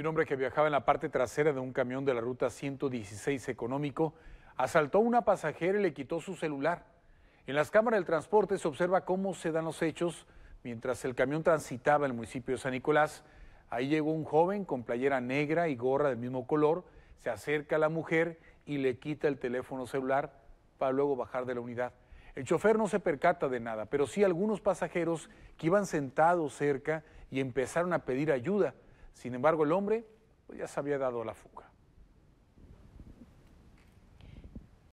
un hombre que viajaba en la parte trasera de un camión de la ruta 116 económico asaltó a una pasajera y le quitó su celular. En las cámaras del transporte se observa cómo se dan los hechos mientras el camión transitaba el municipio de San Nicolás. Ahí llegó un joven con playera negra y gorra del mismo color, se acerca a la mujer y le quita el teléfono celular para luego bajar de la unidad. El chofer no se percata de nada, pero sí algunos pasajeros que iban sentados cerca y empezaron a pedir ayuda. Sin embargo, el hombre pues, ya se había dado la fuga.